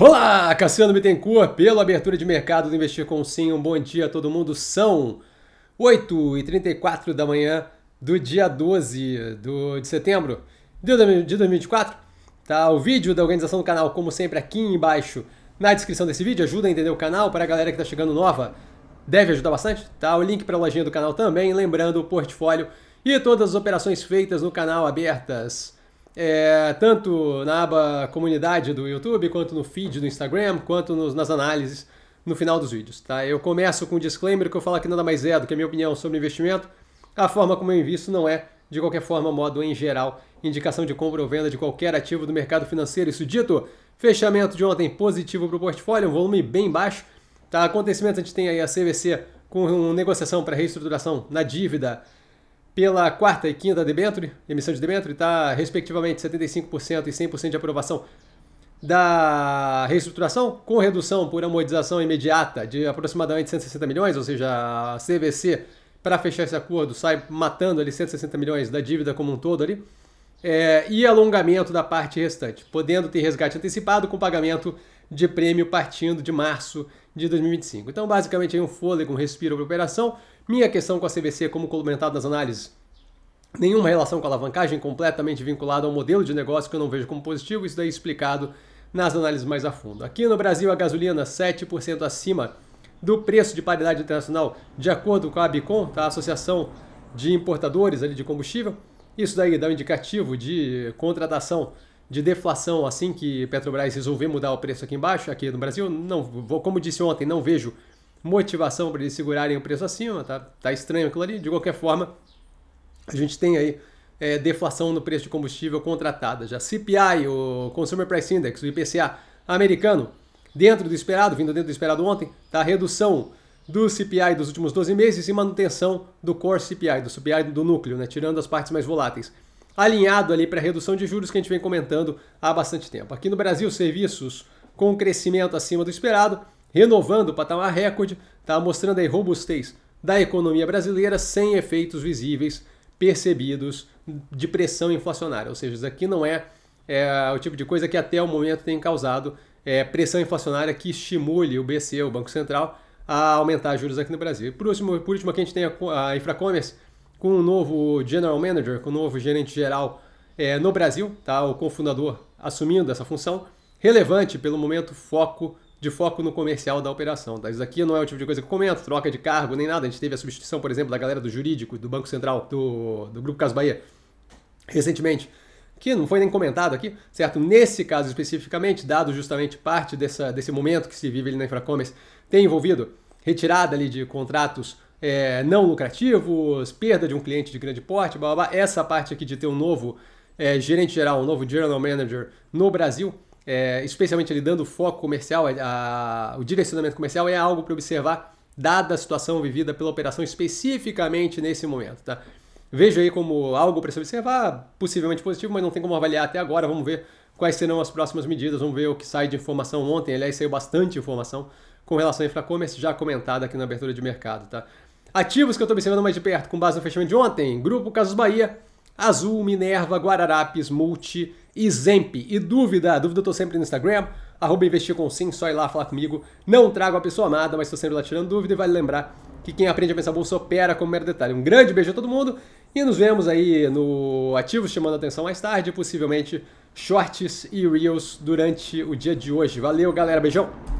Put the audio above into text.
Olá, Cassiano Bittencourt, pela abertura de mercado do Investir com Sim. Um bom dia a todo mundo. São 8h34 da manhã do dia 12 do, de setembro de 2024. Tá o vídeo da organização do canal, como sempre, aqui embaixo na descrição desse vídeo. Ajuda a entender o canal para a galera que está chegando nova. Deve ajudar bastante. Tá o link para a lojinha do canal também. Lembrando, o portfólio e todas as operações feitas no canal abertas é, tanto na aba comunidade do YouTube, quanto no feed do Instagram, quanto nos, nas análises no final dos vídeos. Tá? Eu começo com um disclaimer que eu falo que nada mais é do que a minha opinião sobre investimento. A forma como eu invisto não é, de qualquer forma, modo em geral, indicação de compra ou venda de qualquer ativo do mercado financeiro. Isso dito, fechamento de ontem positivo para o portfólio, um volume bem baixo. Tá? acontecimento a gente tem aí a CVC com negociação para reestruturação na dívida pela quarta e quinta debênture, emissão de debênture, está respectivamente 75% e 100% de aprovação da reestruturação, com redução por amortização imediata de aproximadamente 160 milhões, ou seja, a CVC, para fechar esse acordo, sai matando ali 160 milhões da dívida como um todo ali, é, e alongamento da parte restante, podendo ter resgate antecipado com pagamento de prêmio partindo de março de 2025. Então, basicamente, aí um fôlego, um respiro para a operação, minha questão com a CVC, como comentado nas análises, nenhuma relação com a alavancagem, completamente vinculada ao modelo de negócio que eu não vejo como positivo, isso daí explicado nas análises mais a fundo. Aqui no Brasil, a gasolina 7% acima do preço de paridade internacional, de acordo com a Abicom, tá? a Associação de Importadores ali de Combustível. Isso daí dá um indicativo de contratação de deflação assim que Petrobras resolver mudar o preço aqui embaixo, aqui no Brasil. Não, como disse ontem, não vejo motivação para eles segurarem o preço acima, tá? Tá estranho aquilo ali. De qualquer forma, a gente tem aí é, deflação no preço de combustível contratada. Já CPI, o Consumer Price Index, o IPCA americano, dentro do esperado, vindo dentro do esperado ontem, tá? Redução do CPI dos últimos 12 meses e manutenção do core CPI, do CPI do núcleo, né? Tirando as partes mais voláteis. Alinhado ali para a redução de juros que a gente vem comentando há bastante tempo. Aqui no Brasil, serviços com crescimento acima do esperado, renovando o patamar recorde, está mostrando a robustez da economia brasileira sem efeitos visíveis percebidos de pressão inflacionária. Ou seja, isso aqui não é, é o tipo de coisa que até o momento tem causado é, pressão inflacionária que estimule o BC, o Banco Central, a aumentar juros aqui no Brasil. E por último, por último aqui a gente tem a, a Infracommerce com um novo General Manager, com um novo gerente geral é, no Brasil, tá? o cofundador assumindo essa função, relevante pelo momento foco de foco no comercial da operação. Tá? Isso aqui não é o tipo de coisa que eu comento, troca de cargo, nem nada. A gente teve a substituição, por exemplo, da galera do jurídico, do Banco Central, do, do Grupo Caso Bahia, recentemente, que não foi nem comentado aqui, certo? Nesse caso especificamente, dado justamente parte dessa, desse momento que se vive ali na Infracommerce, tem envolvido retirada ali de contratos é, não lucrativos, perda de um cliente de grande porte, blá, blá, blá. essa parte aqui de ter um novo é, gerente geral, um novo general manager no Brasil, é, especialmente ali dando foco comercial, a, a, o direcionamento comercial é algo para observar, dada a situação vivida pela operação especificamente nesse momento. Tá? Vejo aí como algo para se observar, possivelmente positivo, mas não tem como avaliar até agora. Vamos ver quais serão as próximas medidas, vamos ver o que sai de informação ontem. Aliás, saiu bastante informação com relação à InfraCommerce, já comentada aqui na abertura de mercado. Tá? Ativos que eu estou observando mais de perto, com base no fechamento de ontem, Grupo Casos Bahia, Azul, Minerva, Guararapes, Multi e Zemp. E dúvida, dúvida eu tô sempre no Instagram, arroba investir com sim, só ir lá falar comigo. Não trago a pessoa amada, mas tô sempre lá tirando dúvida e vale lembrar que quem aprende a pensar bolsa opera como mero detalhe. Um grande beijo a todo mundo e nos vemos aí no ativo chamando a atenção mais tarde, possivelmente Shorts e Reels durante o dia de hoje. Valeu, galera, beijão!